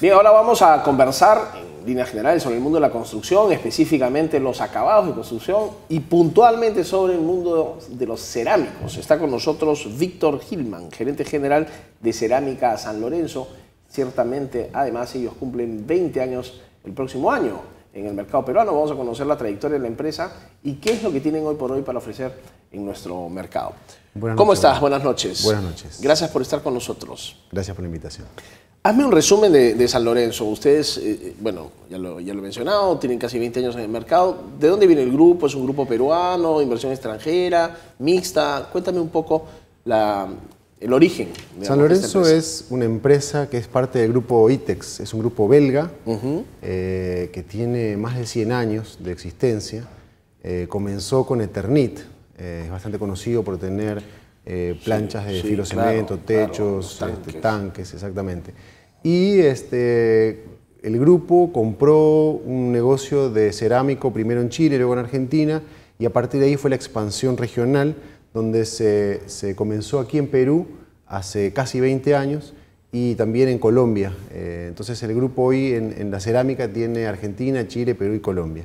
Bien, ahora vamos a conversar en líneas generales sobre el mundo de la construcción, específicamente los acabados de construcción y puntualmente sobre el mundo de los cerámicos. Está con nosotros Víctor Gilman, gerente general de Cerámica San Lorenzo. Ciertamente, además, ellos cumplen 20 años el próximo año en el mercado peruano. Vamos a conocer la trayectoria de la empresa y qué es lo que tienen hoy por hoy para ofrecer en nuestro mercado. ¿Cómo estás? Buenas noches. Buenas noches. Gracias por estar con nosotros. Gracias por la invitación. Hazme un resumen de, San Lorenzo. Ustedes, eh, eh, bueno, ya lo, ya lo he mencionado, tienen casi 20 años en el mercado. ¿De dónde viene el grupo? ¿Es un grupo peruano, inversión extranjera, mixta? Cuéntame un poco la, el origen. San Lorenzo es una empresa que es parte del grupo ITEX, es un grupo belga eh, que tiene más de 100 años de existencia. comenzó con Eternit, es bastante conocido por tener eh, planchas de sí, techos, este, tanques. exactamente. Y este, el grupo compró un negocio de cerámico primero en Chile, luego en Argentina, y a partir de ahí fue la expansión regional, donde se, comenzó aquí en Perú hace casi 20 años y también en Colombia. Eh, entonces el grupo hoy en la cerámica tiene Argentina, Chile, Perú y Colombia.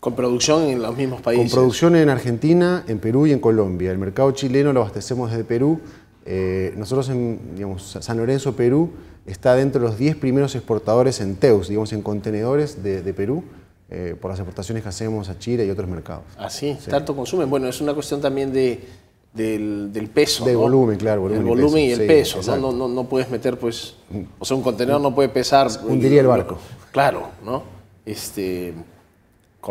Con producción en los mismos países. Con producción en Argentina, en Perú y en Colombia. El mercado chileno lo abastecemos desde Perú. Eh, nosotros en digamos, San Lorenzo, Perú, está dentro de los 10 primeros exportadores en TEUS, digamos en contenedores de, Perú, eh, por las exportaciones que hacemos a Chile y otros mercados. ¿Ah, sí. tanto consumen. Bueno, es una cuestión también del, peso. Del volumen, claro. el volumen y, el peso. ¿no? No, ¿no? puedes meter, pues, mm. o sea, un contenedor no puede pesar. Hundiría el barco. Claro, ¿no? Este,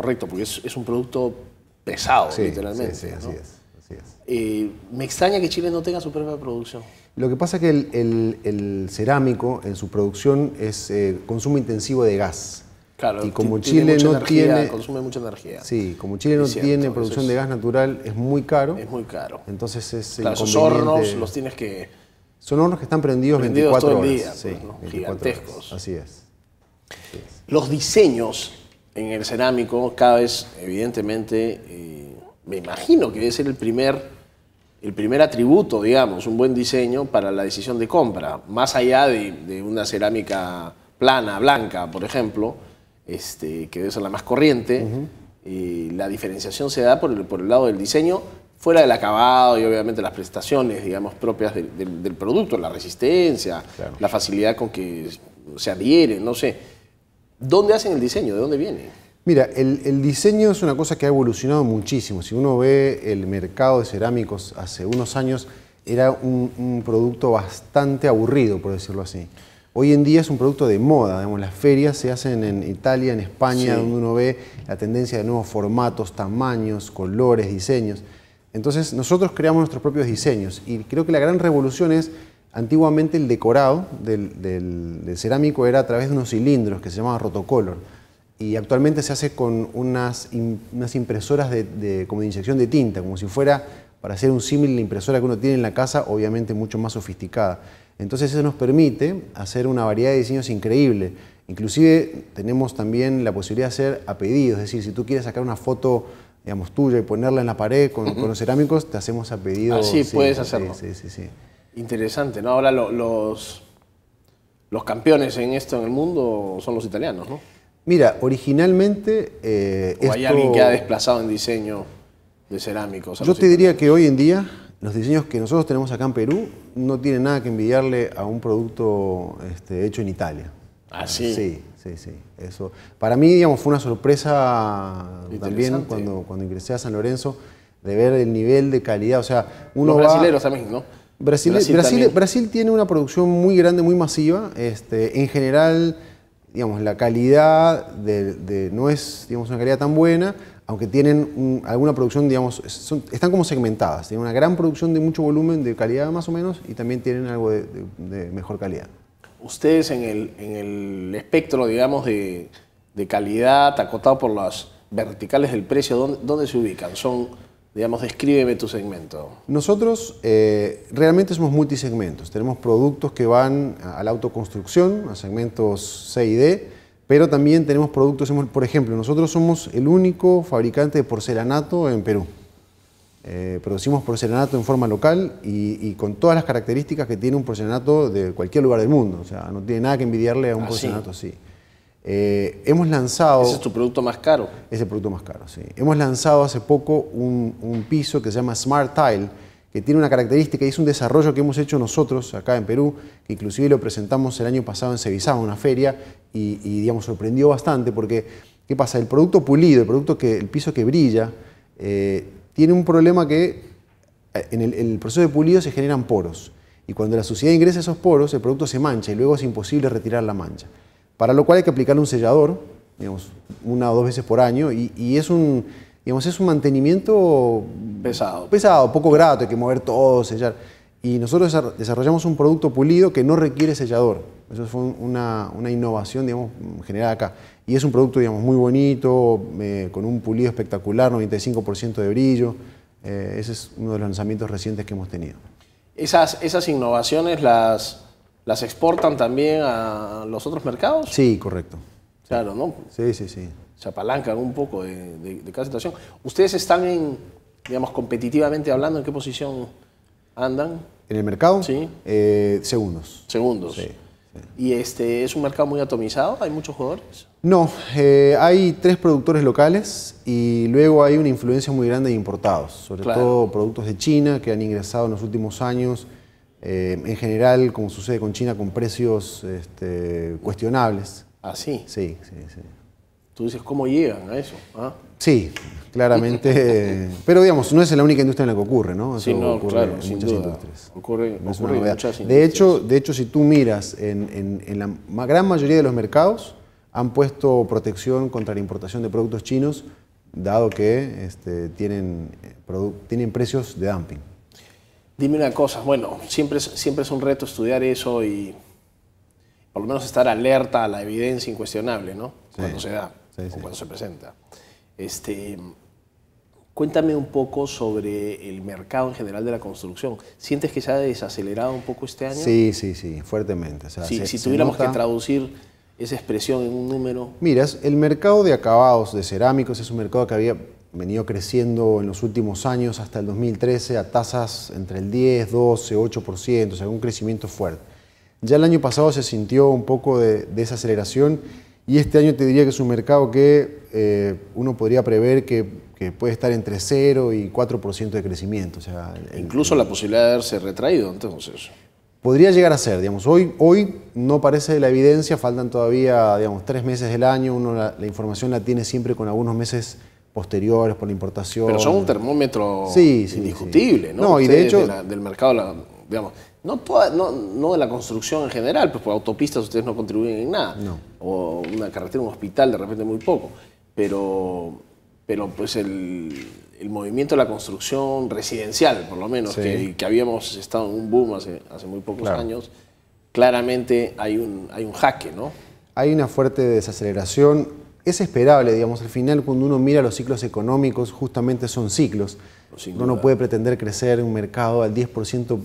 Correcto, porque es, un producto pesado, literalmente. Sí, sí, así es. Eh, me extraña que Chile no tenga su propia producción. Lo que pasa es que el, cerámico en su producción es eh, consumo intensivo de gas. Claro, y como Chile no tiene consume mucha energía. Sí, como Chile no tiene producción de gas natural es muy caro. Es muy caro. Entonces es claro, esos hornos los tienes que son hornos que están prendidos, 24 horas. Pues, sí, gigantescos. Así es. Los diseños en el cerámico cada vez, evidentemente, eh, me imagino que debe ser el primer, el primer atributo, digamos, un buen diseño para la decisión de compra, más allá de, una cerámica plana, blanca, por ejemplo, este, que debe ser la más corriente. Eh, la diferenciación se da por el, por el lado del diseño, fuera del acabado y obviamente las prestaciones, digamos, propias del, producto, la resistencia, la facilidad con que se adhiere, no sé. ¿Dónde hacen el diseño? ¿De dónde viene? Mira, el, diseño es una cosa que ha evolucionado muchísimo. Si uno ve el mercado de cerámicos hace unos años, era un, producto bastante aburrido, por decirlo así. Hoy en día es un producto de moda, las ferias se hacen en Italia, en España, donde uno ve la tendencia de nuevos formatos, tamaños, colores, diseños. Entonces nosotros creamos nuestros propios diseños y creo que la gran revolución es Antiguamente el decorado del, cerámico era a través de unos cilindros que se llamaban rotocolor y actualmente se hace con unas, impresoras de, como de inyección de tinta, como si fuera para hacer un símil la impresora que uno tiene en la casa, obviamente mucho más sofisticada. Entonces eso nos permite hacer una variedad de diseños increíble. Inclusive tenemos también la posibilidad de hacer a pedido, es decir, si tú quieres sacar una foto digamos, tuya y ponerla en la pared con, los cerámicos, te hacemos a pedido. Así puedes hacerlo. Sí, sí, sí. Interesante, ¿no? Ahora los, los campeones en esto en el mundo son los italianos, ¿no? Mira, originalmente... Eh, ¿O hay alguien que ha desplazado en diseño de cerámicos? Yo te diría que hoy en día los diseños que nosotros tenemos acá en Perú no tienen nada que envidiarle a un producto este, hecho en Italia. ¿Ah, sí? Sí, sí, sí. Eso. Para mí, digamos, fue una sorpresa también cuando, cuando ingresé a San Lorenzo de ver el nivel de calidad. O sea, uno Los brasileños también, ¿no? Brasil, tiene una producción muy grande, muy masiva. Este, en general, digamos, la calidad de, no es digamos, una calidad tan buena, aunque tienen alguna producción, digamos, están como segmentadas. Tienen una gran producción de mucho volumen, de calidad más o menos, y también tienen algo de, mejor calidad. Ustedes en el, en el espectro, digamos, de, calidad acotado por las verticales del precio, ¿dónde, dónde se ubican? ¿Son Digamos, descríbeme tu segmento. Nosotros eh, realmente somos multisegmentos. Tenemos productos que van a la autoconstrucción, a segmentos C y D, pero también tenemos productos, por ejemplo, nosotros somos el único fabricante de porcelanato en Perú. Eh, producimos porcelanato en forma local y, con todas las características que tiene un porcelanato de cualquier lugar del mundo. O sea, no tiene nada que envidiarle a un ah, porcelanato así. Eh, hemos lanzado... Ese es tu producto más caro. Ese producto más caro, sí. Hemos lanzado hace poco un, piso que se llama Smart Tile, que tiene una característica y es un desarrollo que hemos hecho nosotros acá en Perú, que inclusive lo presentamos el año pasado en Sevisaba, una feria, y, digamos sorprendió bastante porque, ¿qué pasa? El producto pulido, el producto que, el piso que brilla, eh, tiene un problema que eh, en el, el, proceso de pulido se generan poros, y cuando la suciedad ingresa a esos poros, el producto se mancha y luego es imposible retirar la mancha para lo cual hay que aplicarle un sellador, digamos, una o dos veces por año, y, es un digamos, es un mantenimiento pesado. Pesado, poco grato, hay que mover todo, sellar. Y nosotros desarrollamos un producto pulido que no requiere sellador. Eso fue una, innovación, digamos, generada acá. Y es un producto, digamos, muy bonito, eh, con un pulido espectacular, 95% de brillo. Eh, ese es uno de los lanzamientos recientes que hemos tenido. Esas, esas innovaciones las, ¿Las exportan también a los otros mercados? Sí, correcto. Claro, ¿no? Sí, sí, sí. Se apalancan un poco de, cada situación. ¿Ustedes están en, digamos, competitivamente hablando, en qué posición andan? ¿En el mercado? Sí. Eh, segundos. Segundos. Sí. ¿Y este es un mercado muy atomizado? ¿Hay muchos jugadores? No, eh, hay tres productores locales y luego hay una influencia muy grande de importados, sobre todo productos de China que han ingresado en los últimos años eh, en general, como sucede con China, con precios este, cuestionables. ¿Ah, sí? Sí, sí, Tú dices, ¿cómo llegan a eso? Ah. Sí, claramente. pero digamos, no es la única industria en la que ocurre, ¿no? sí, no, claro, muchas industrias. Ocurre, muchas industrias. De hecho, de hecho, si tú miras en, la gran mayoría de los mercados, han puesto protección contra la importación de productos chinos, dado que este, tienen, eh, tienen precios de dumping. Dime una cosa, bueno, siempre es, siempre es un reto estudiar eso y por lo menos estar alerta a la evidencia incuestionable, ¿no? Cuando se da, o cuando se presenta. Este, cuéntame un poco sobre el mercado en general de la construcción. ¿Sientes que se ha desacelerado un poco este año? Sí, sí, sí, fuertemente. si tuviéramos que traducir esa expresión en un número. Miras, el mercado de acabados de cerámicos es un mercado que había venido creciendo en los últimos años hasta el 2013 a tasas entre el 10, 12, 8%, o sea, un crecimiento fuerte. Ya el año pasado se sintió un poco de, desaceleración esa aceleración y este año te diría que es un mercado que eh, uno podría prever que, puede estar entre 0 y 4% de crecimiento. O sea, Incluso la posibilidad de haberse retraído entonces. Podría llegar a ser, digamos, hoy, hoy no parece la evidencia, faltan todavía, digamos, tres meses del año, uno la información la tiene siempre con algunos meses posteriores, por la importación. Pero son un termómetro indiscutible, ¿no? No, y de hecho... del mercado, digamos, no, no, de la construcción en general, pues por pues, autopistas ustedes no contribuyen en nada. O una carretera, un hospital, de repente muy poco. Pero, pero pues el, movimiento de la construcción residencial, por lo menos, que, habíamos estado en un boom hace, hace muy pocos años, claramente hay un, hay un jaque, ¿no? Hay una fuerte desaceleración es esperable, digamos, al final cuando uno mira los ciclos económicos, justamente son ciclos. uno no puede pretender crecer un mercado al 10%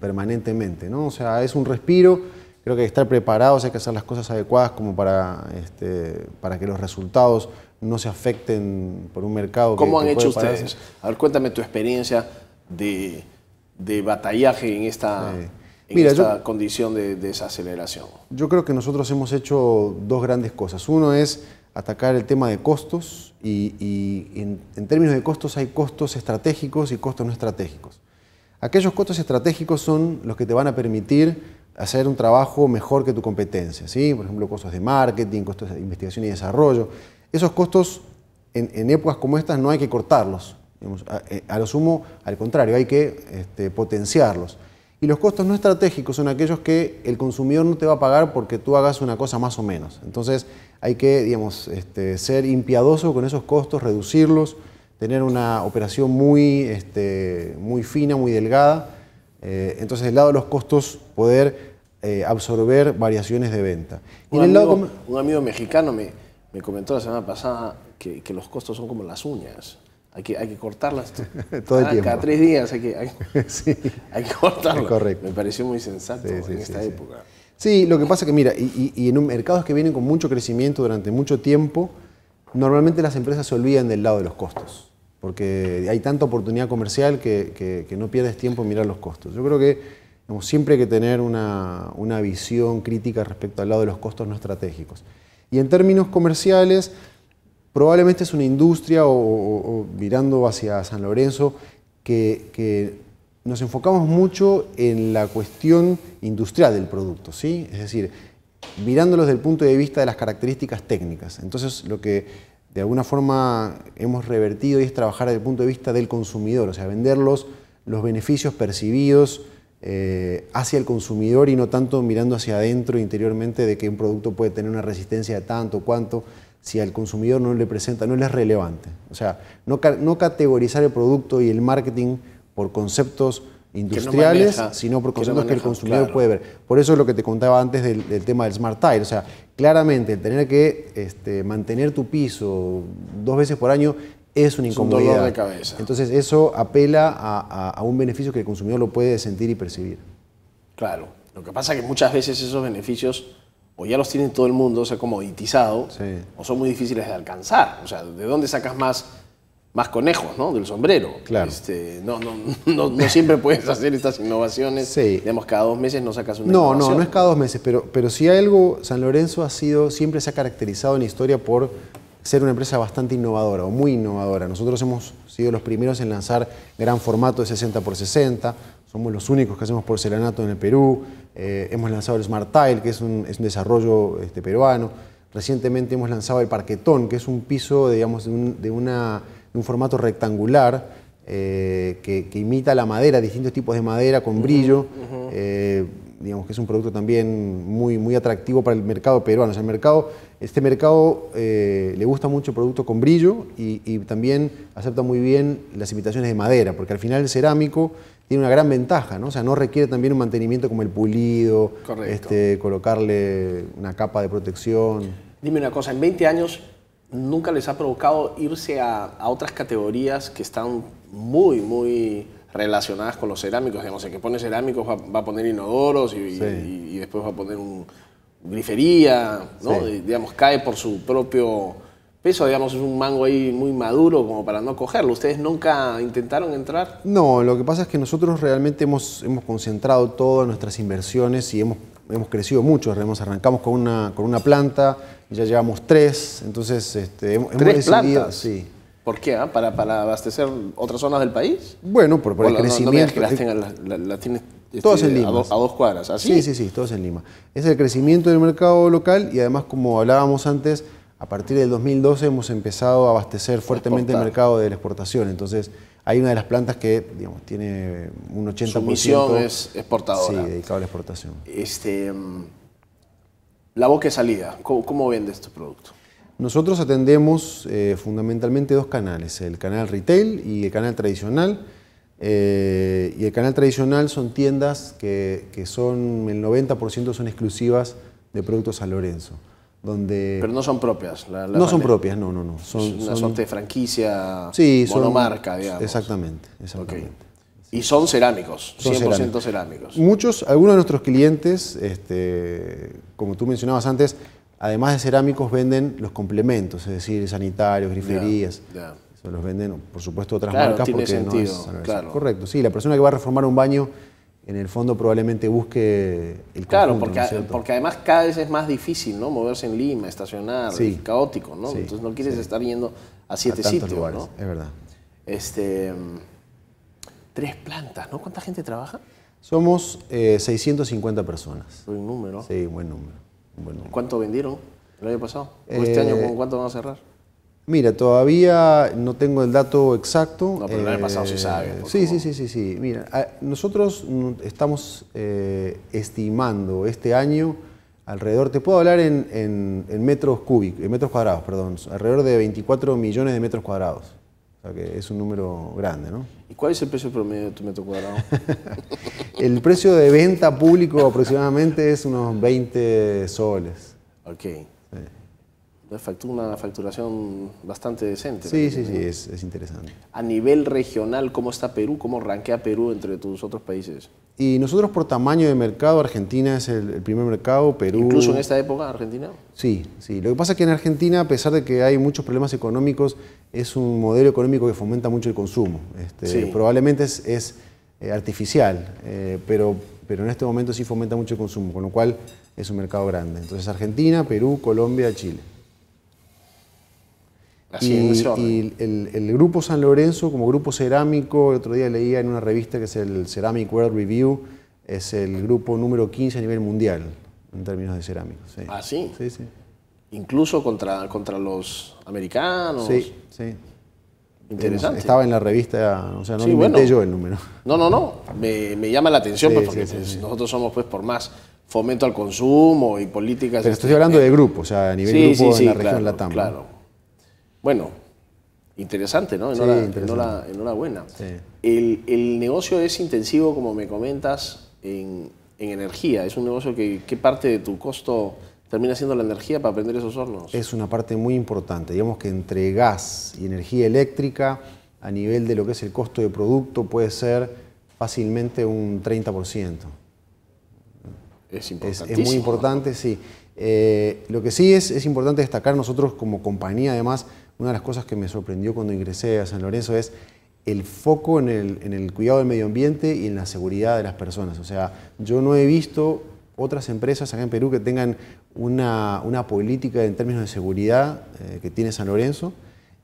permanentemente, ¿no? O sea, es un respiro, creo que hay que estar preparados, hay que hacer las cosas adecuadas como para, este, para que los resultados no se afecten por un mercado. ¿Cómo han hecho ustedes? A ver, cuéntame tu experiencia de, batallaje en esta... condición de desaceleración? Yo creo que nosotros hemos hecho dos grandes cosas. Uno es atacar el tema de costos y, en, términos de costos hay costos estratégicos y costos no estratégicos. Aquellos costos estratégicos son los que te van a permitir hacer un trabajo mejor que tu competencia, ¿sí? por ejemplo, costos de marketing, costos de investigación y desarrollo. Esos costos en, épocas como estas no hay que cortarlos, eh, a, lo sumo, al contrario, hay que este, potenciarlos. Y los costos no estratégicos son aquellos que el consumidor no te va a pagar porque tú hagas una cosa más o menos. Entonces hay que, digamos, este, ser impiadoso con esos costos, reducirlos, tener una operación muy, este, muy fina, muy delgada. Eh, entonces, del lado de los costos, poder eh, absorber variaciones de venta. Un, amigo, un amigo mexicano me, comentó la semana pasada que los costos son como las uñas. Hay que, hay que cortarlas. Todo el tiempo. Cada tres días hay que, cortarlas. Me pareció muy sensato en esta época. Sí, lo que pasa es que, mira, y, en mercados que vienen con mucho crecimiento durante mucho tiempo, normalmente las empresas se olvidan del lado de los costos, porque hay tanta oportunidad comercial que, no pierdes tiempo en mirar los costos. Yo creo que siempre hay que tener una, una visión crítica respecto al lado de los costos no estratégicos. Y en términos comerciales, probablemente es una industria o, mirando hacia San Lorenzo que, nos enfocamos mucho en la cuestión industrial del producto, ¿sí? Es decir, mirándolos desde el punto de vista de las características técnicas. Entonces, lo que de alguna forma hemos revertido y es trabajar desde el punto de vista del consumidor, o sea, venderlos los beneficios percibidos eh, hacia el consumidor y no tanto mirando hacia adentro interiormente de que un producto puede tener una resistencia de tanto, cuanto, si al consumidor no le presenta, no le es relevante. O sea, no, no categorizar el producto y el marketing por conceptos industriales, sino por conceptos que, el consumidor puede ver. Por eso es lo que te contaba antes del, tema del Smart Tile. O sea, claramente el tener que este, mantener tu piso dos veces por año es una incomodidad. un dolor de cabeza. Entonces eso apela a, a, un beneficio que el consumidor lo puede sentir y percibir. Claro. Lo que pasa es que muchas veces esos beneficios o ya los tiene todo el mundo, o sea, comoditizado, o son muy difíciles de alcanzar. O sea, ¿de dónde sacas más, más conejos, ¿no? Del sombrero. Claro. Este, no, siempre puedes hacer estas innovaciones. Sí. Digamos, cada dos meses no sacas una No, no, no es cada dos meses, pero, pero si hay algo, San Lorenzo ha sido, siempre se ha caracterizado en la historia por ser una empresa bastante innovadora o muy innovadora. Nosotros hemos sido los primeros en lanzar gran formato de 60 x 60 somos los únicos que hacemos porcelanato en el Perú, eh, hemos lanzado el Smart Tile, que es un, desarrollo este, peruano, recientemente hemos lanzado el Parquetón, que es un piso digamos, de, un, formato rectangular eh, que, imita la madera, distintos tipos de madera con brillo. Eh, digamos que es un producto también muy, muy atractivo para el mercado peruano. O sea, el mercado, este mercado eh, le gusta mucho el producto con brillo y, también acepta muy bien las imitaciones de madera, porque al final el cerámico tiene una gran ventaja, ¿no? O sea, no requiere también un mantenimiento como el pulido, este, colocarle una capa de protección. Dime una cosa, en 20 años, ¿nunca les ha provocado irse a, a otras categorías que están muy, muy relacionadas con los cerámicos. Digamos, el que pone cerámicos va, a poner inodoros y, después va a poner un grifería, ¿no? digamos, cae por su propio peso, digamos, es un mango ahí muy maduro como para no cogerlo. ¿Ustedes nunca intentaron entrar? No, lo que pasa es que nosotros realmente hemos, hemos concentrado todas nuestras inversiones y hemos, hemos crecido mucho. Hemos, arrancamos con una, con una planta, y ya llevamos tres, entonces este, hemos, ¿Tres decidido... Sí, ¿Por qué? Ah? ¿Para, ¿Para, abastecer otras zonas del país? Bueno, por, el crecimiento. que las este, todas en Lima. A, dos cuadras, ¿así? Sí, sí, sí, todas en Lima. Es el crecimiento del mercado local y además, como hablábamos antes, a partir del 2012 hemos empezado a abastecer fuertemente el mercado de la exportación. Entonces, hay una de las plantas que digamos, tiene un 80%. Su misión es exportadora. Sí, dedicado a la exportación. Este, mm, la boca de salida, ¿cómo, cómo vendes tu producto? Nosotros atendemos eh, fundamentalmente dos canales, el canal retail y el canal tradicional. Eh, y el canal tradicional son tiendas que, son, el 90% son exclusivas de productos San Lorenzo. Donde Pero no son propias. no son propias, no, no, no. Son, una son, de franquicia, sí, monomarca, son, digamos. Exactamente, exactamente. Y son cerámicos, 100% cerámicos. Muchos, algunos de nuestros clientes, este, como tú mencionabas antes, Además de cerámicos, venden los complementos, es decir, sanitarios, griferías. Eso los venden, por supuesto, otras marcas porque sentido, no es Correcto, sí, la persona que va a reformar un baño en el fondo probablemente busque el Claro, porque, porque además cada vez es más difícil, ¿no? Moverse en Lima, estacionar, caótico, ¿no? Entonces no quieres estar yendo a siete sitios, ¿no? Es verdad. Este, tres plantas, ¿no? ¿Cuánta gente trabaja? Somos 650 eh, personas. Buen número. Sí, buen número. ¿Cuánto vendieron el año pasado? ¿O este eh, año con cuánto van a cerrar? Mira, todavía no tengo el dato exacto. No, pero el año pasado sí eh, sabe. Sí, sí, sí, sí, sí. Mira, ah, nosotros mm, estamos eh, estimando este año alrededor, te puedo hablar en, metros cúbicos, en metros cuadrados, perdón, alrededor de 24 millones de metros cuadrados. O sea que es un número grande, ¿no? ¿Y cuál es el precio promedio de tu metro cuadrado? el precio de venta público aproximadamente es unos 20 soles. Ok una facturación bastante decente. Sí, sí, sí, es, interesante. A nivel regional, ¿cómo está Perú? ¿Cómo rankea Perú entre tus otros países? Y nosotros por tamaño de mercado, Argentina es el, primer mercado, Perú... ¿Incluso en esta época, Argentina? Sí, sí. Lo que pasa es que en Argentina, a pesar de que hay muchos problemas económicos, es un modelo económico que fomenta mucho el consumo. Este, probablemente es, eh, artificial, eh, pero, pero en este momento sí fomenta mucho el consumo, con lo cual es un mercado grande. Entonces Argentina, Perú, Colombia, Chile y, el, Grupo San Lorenzo, como grupo cerámico, el otro día leía en una revista que es el Ceramic World Review, es el grupo número 15 a nivel mundial en términos de cerámicos. ¿Ah, sí? Sí, sí. Incluso contra, contra los americanos. Sí, sí. Interesante. Estaba en la revista, o sea, no inventé yo el número. No, no, no. Me, llama la atención pues, porque pues, nosotros somos pues por más fomento al consumo y políticas. Pero estoy este, hablando de eh, grupo, o sea, a nivel grupo en la región claro, Latam. Claro. Bueno, interesante, ¿no? En buena. El, negocio es intensivo, como me comentas, en, energía. Es un negocio que, ¿qué parte de tu costo termina siendo la energía para prender esos hornos? Es una parte muy importante. Digamos que entre gas y energía eléctrica, a nivel de lo que es el costo de producto, puede ser fácilmente un 30%. Es, es, es muy importante, sí. Eh, lo que sí es importante destacar nosotros como compañía, además, una de las cosas que me sorprendió cuando ingresé a San Lorenzo es el foco en el, cuidado del medio ambiente y en la seguridad de las personas. O sea, yo no he visto otras empresas acá en Perú que tengan una, política en términos de seguridad eh, que tiene San Lorenzo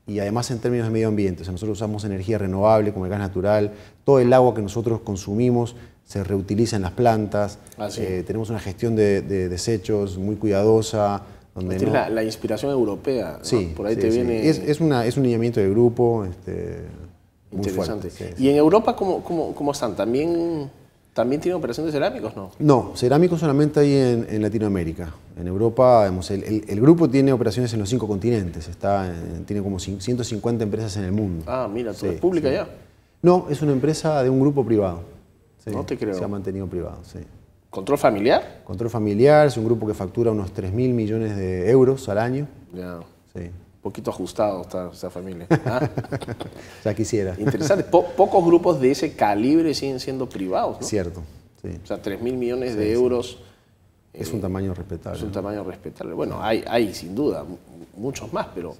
y además en términos de medio ambiente. O sea, nosotros usamos energía renovable como el gas natural, todo el agua que nosotros consumimos se reutiliza en las plantas, ah, eh, tenemos una gestión de desechos muy cuidadosa, la, inspiración europea. Sí, Por ahí te viene. Es, es, es un lineamiento de grupo. Este, Interesante. Fuerte, ¿Y en Europa cómo, cómo, están? ¿También, ¿También tienen operaciones de cerámicos, no? No, cerámicos solamente hay en, Latinoamérica. En Europa, el, grupo tiene operaciones en los cinco continentes. Está tiene como 150 empresas en el mundo. Ah, mira, es pública ya? No, es una empresa de un grupo privado. no te creo. Se ha mantenido privado, sí. ¿Control familiar? Control familiar, es un grupo que factura unos 3 mil millones de euros al año. Ya. Sí. Poquito ajustado está esa familia. ¿ah? ya quisiera. Interesante. pocos grupos de ese calibre siguen siendo privados. Cierto. Sí. O sea, 3 mil millones de euros. Es un eh, tamaño respetable. Es un tamaño respetable. Bueno, hay, hay sin duda muchos más, pero,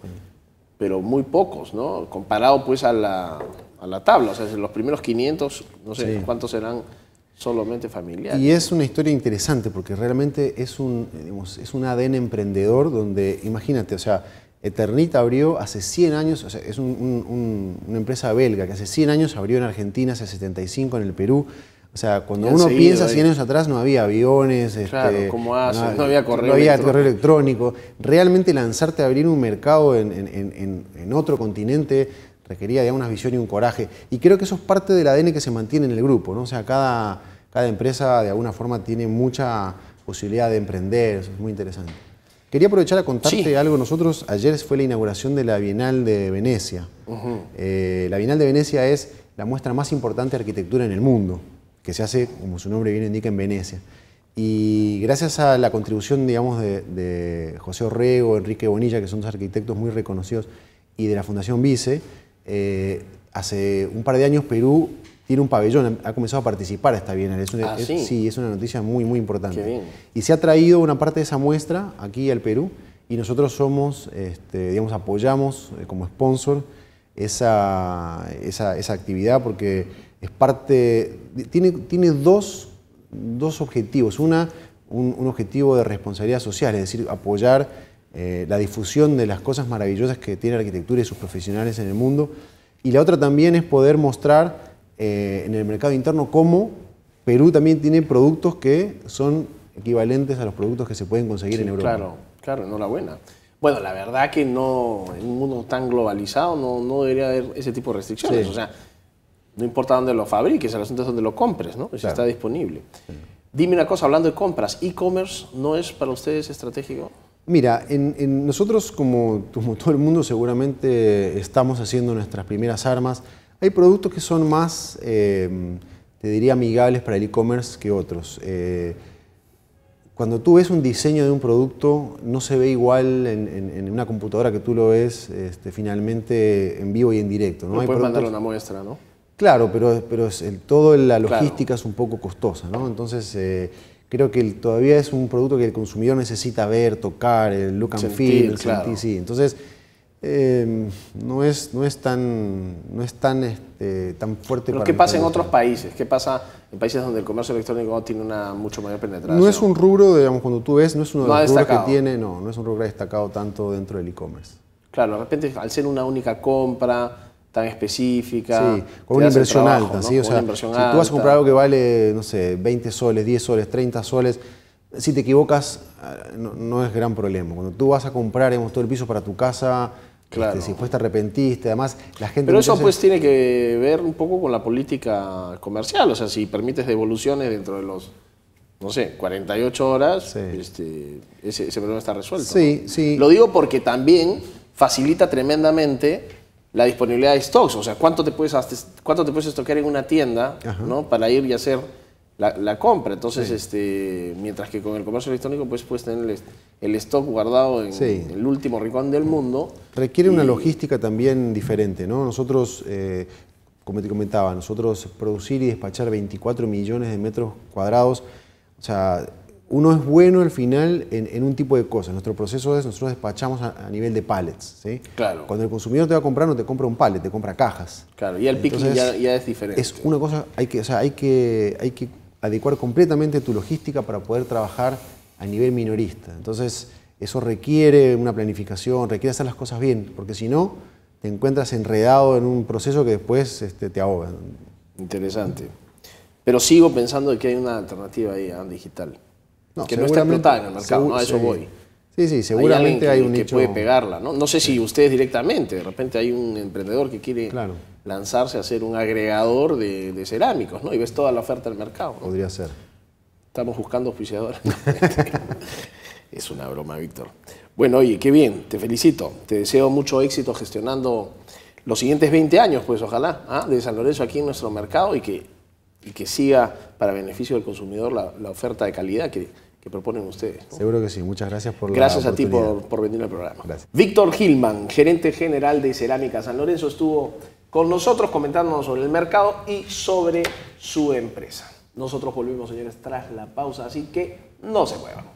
pero muy pocos, ¿no? Comparado pues a la, a la tabla. O sea, los primeros 500, no sé cuántos serán solamente familiar. Y es una historia interesante porque realmente es un, es ADN emprendedor donde, imagínate, o sea, Eternita abrió hace 100 años, o sea, es una empresa belga que hace 100 años abrió en Argentina, hace 75 en el Perú. O sea, cuando uno piensa 100 años atrás no había aviones, este, no, había correo, electrónico. Realmente lanzarte a abrir un mercado en otro continente requería digamos, una visión y un coraje. Y creo que eso es parte del ADN que se mantiene en el grupo, ¿no? O sea, cada, cada empresa de alguna forma tiene mucha posibilidad de emprender, eso es muy interesante. Quería aprovechar a contarte algo. Nosotros ayer fue la inauguración de la Bienal de Venecia. Eh, la Bienal de Venecia es la muestra más importante de arquitectura en el mundo, que se hace, como su nombre bien indica, en Venecia. Y gracias a la contribución, digamos, de, de José Orrego, Enrique Bonilla, que son dos arquitectos muy reconocidos, y de la Fundación Vice, eh, hace un par de años Perú tiene un pabellón, ha comenzado a participar esta Bienal. Es ah, ¿sí? Es, una noticia muy, muy importante. Y se ha traído una parte de esa muestra aquí al Perú y nosotros somos, este, digamos, apoyamos eh, como sponsor esa, esa, actividad porque es parte, tiene, tiene dos, objetivos. Una, un objetivo de responsabilidad social, es decir, apoyar eh, la difusión de las cosas maravillosas que tiene la arquitectura y sus profesionales en el mundo. Y la otra también es poder mostrar eh, en el mercado interno cómo Perú también tiene productos que son equivalentes a los productos que se pueden conseguir en Europa. Claro, claro, enhorabuena. Bueno, la verdad que no, en un mundo tan globalizado no, debería haber ese tipo de restricciones. O sea, no importa dónde lo fabriques, el asunto es dónde lo compres, ¿no? Si está disponible. Dime una cosa, hablando de compras, ¿e-commerce no es para ustedes estratégico? Mira, en, nosotros como, todo el mundo seguramente estamos haciendo nuestras primeras armas. Hay productos que son más, eh, te diría, amigables para el e-commerce que otros. Eh, cuando tú ves un diseño de un producto, no se ve igual en, una computadora que tú lo ves este, finalmente en vivo y en directo. No, puedes mandar una muestra, ¿no? Claro, pero, pero todo la logística es un poco costosa, ¿no? Entonces, eh, creo que todavía es un producto que el consumidor necesita ver, tocar, el look and feel, el sentir, sí. Entonces, em, no, es, no es tan, no es tan, este, tan fuerte. Pero ¿Qué pasa en otros países? ¿Qué pasa en países donde el comercio electrónico tiene una mucho mayor penetración? No es un rubro, digamos, cuando tú ves, no es uno de los rubros que tiene, no, no es un rubro destacado tanto dentro del e-commerce. Claro, de repente al ser una única compra, tan específica. Sí, con una inversión alta, si tú vas a comprar algo que vale, no sé, 20 soles, 10 soles, 30 soles, si te equivocas, ah, no, es gran problema. Cuando tú vas a comprar, todo el piso para tu casa, este, si después te arrepentiste, además la gente... Pero eso pues tiene que ver un poco con la política comercial, o sea, si permites devoluciones dentro de los, no sé, 48 horas, este, ese, problema está resuelto. Sí, sí. Lo digo porque también facilita tremendamente la disponibilidad de stocks, o sea, cuánto te puedes, cuánto te puedes estoquear en una tienda ¿no? para ir y hacer la, compra. Entonces, este, mientras que con el comercio electrónico pues, puedes tener el, stock guardado en el último rincón del mundo. Requiere una logística también diferente, ¿no? Nosotros, eh, como te comentaba, nosotros producir y despachar 24 millones de metros cuadrados, o sea, uno es bueno al final en, un tipo de cosas. Nuestro proceso es, nosotros despachamos a, nivel de pallets. ¿sí? Claro. Cuando el consumidor te va a comprar, no te compra un pallet, te compra cajas. Claro, y el picking ya, es diferente. Es una cosa, hay que, o sea, hay que, hay que adecuar completamente tu logística para poder trabajar a nivel minorista. Entonces, eso requiere una planificación, requiere hacer las cosas bien, porque si no, te encuentras enredado en un proceso que después este, te ahoga. Interesante. Pero sigo pensando que hay una alternativa ahí, a ¿ah? digital que no está explotada en el mercado, ¿no? a eso voy. Sí, sí, seguramente hay, hay un que puede pegarla, ¿no? No sé si ustedes directamente, de repente hay un emprendedor que quiere lanzarse a ser un agregador de, cerámicos, ¿no? Y ves toda la oferta del mercado. Podría ser. Estamos buscando auspiciadores. es una broma, Víctor. Bueno, oye, qué bien, te felicito. Te deseo mucho éxito gestionando los siguientes 20 años, pues ojalá, ¿ah? de San Lorenzo aquí en nuestro mercado y que, y que siga para beneficio del consumidor la, la oferta de calidad que, que proponen ustedes. Seguro que sí. Muchas gracias por gracias Gracias a ti por, por, venir al programa. Gracias. Víctor Gilman, gerente general de Cerámica San Lorenzo, estuvo con nosotros comentándonos sobre el mercado y sobre su empresa. Nosotros volvimos, señores, tras la pausa, así que no se muevan.